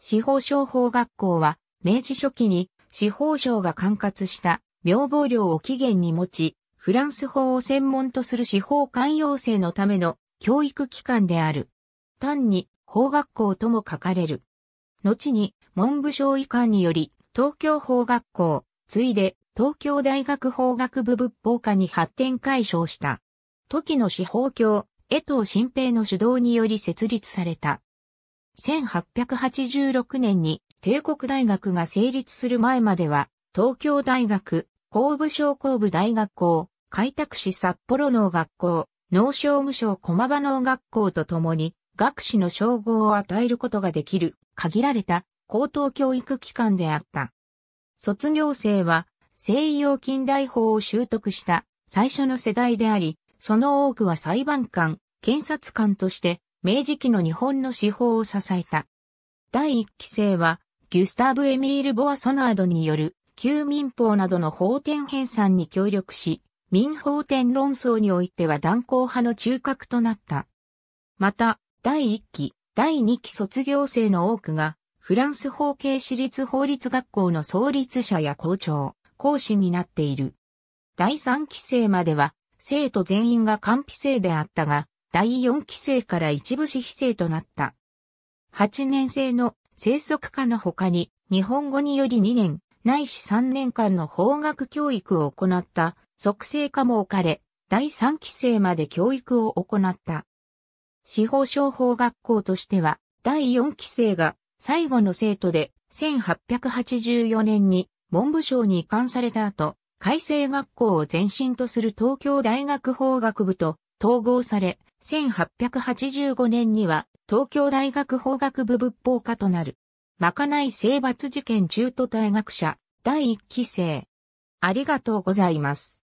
司法商法学校は、明治初期に司法省が管轄した名簿料を起源に持ち、フランス法を専門とする司法官養成のための教育機関である。単に法学校とも書かれる。後に文部省以官により東京法学校、ついで東京大学法学部仏法科に発展解消した。時の司法教、江藤新平の主導により設立された。1886年に帝国大学が成立する前までは、東京大学、工部商工部大学校、開拓市札幌農学校、農商務省駒場農学校とともに、学士の称号を与えることができる、限られた高等教育機関であった。卒業生は、西洋近代法を習得した最初の世代であり、その多くは裁判官、検察官として明治期の日本の司法を支えた。第1期生は、ギュスターブ・エミール・ボア・ソナードによる、旧民法などの法典編纂に協力し、民法典論争においては断交派の中核となった。また、第1期、第2期卒業生の多くが、フランス法系私立法律学校の創立者や校長、講師になっている。第3期生までは、生徒全員が官備生であったが、第4期生から一部私費生となった。8年生の生息科の他に、日本語により2年、ないし3年間の法学教育を行った、即生科も置かれ、第3期生まで教育を行った。司法商法学校としては、第4期生が最後の生徒で、1884年に文部省に移管された後、改正学校を前身とする東京大学法学部と統合され、1885年には東京大学法学部仏法科となる。まかない征伐事件中途退学者、第1期生。ありがとうございます。